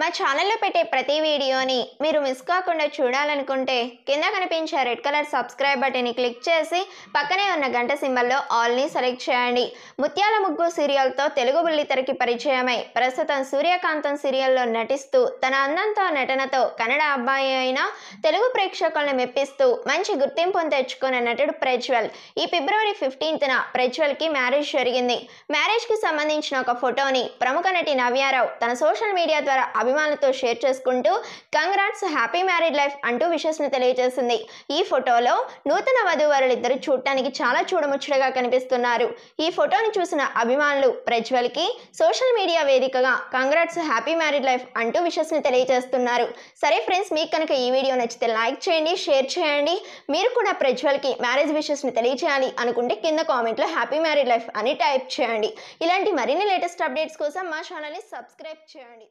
మా ఛానల్లో పెట్టే ప్రతి వీడియోని మీరు మిస్ కాకుండా చూడాలనుకుంటే కింద కనిపించే రెడ్ కలర్ సబ్స్క్రైబ్ బటన్ని క్లిక్ చేసి పక్కనే ఉన్న గంట సింబల్లో ఆల్ని సెలెక్ట్ చేయండి ముత్యాల ముగ్గు సీరియల్తో తెలుగు బుల్లితెరకి పరిచయమై ప్రస్తుతం సూర్యకాంతం సీరియల్లో నటిస్తూ తన అందంతో నటనతో కన్నడ అబ్బాయి అయిన తెలుగు ప్రేక్షకులను మెప్పిస్తూ మంచి గుర్తింపును తెచ్చుకున్న నటుడు ప్రజ్వల్ ఈ ఫిబ్రవరి ఫిఫ్టీన్త్న ప్రజ్వల్కి మ్యారేజ్ జరిగింది మ్యారేజ్కి సంబంధించిన ఒక ఫోటోని ప్రముఖ నటి నవ్యారావు తన సోషల్ మీడియా ద్వారా అభిమానులతో షేర్ చేసుకుంటూ కంగ్రాట్స్ హ్యాపీ మ్యారీడ్ లైఫ్ అంటూ ని తెలియజేసింది ఈ ఫోటోలో నూతన ఇద్దరు చూడటానికి చాలా చూడముచ్చటగా కనిపిస్తున్నారు ఈ ఫోటోను చూసిన అభిమానులు ప్రజ్వల్కి సోషల్ మీడియా వేదికగా కంగ్రాట్స్ హ్యాపీ మ్యారీడ్ లైఫ్ అంటూ ని తెలియజేస్తున్నారు సరే ఫ్రెండ్స్ మీకు కనుక ఈ వీడియో నచ్చితే లైక్ చేయండి షేర్ చేయండి మీరు కూడా ప్రజ్వల్కి మ్యారేజ్ విషస్ని తెలియజేయాలి అనుకుంటే కింద కామెంట్లో హ్యాపీ మ్యారీడ్ లైఫ్ అని టైప్ చేయండి ఇలాంటి మరిన్ని లేటెస్ట్ అప్డేట్స్ కోసం మా ఛానల్ని సబ్స్క్రైబ్ చేయండి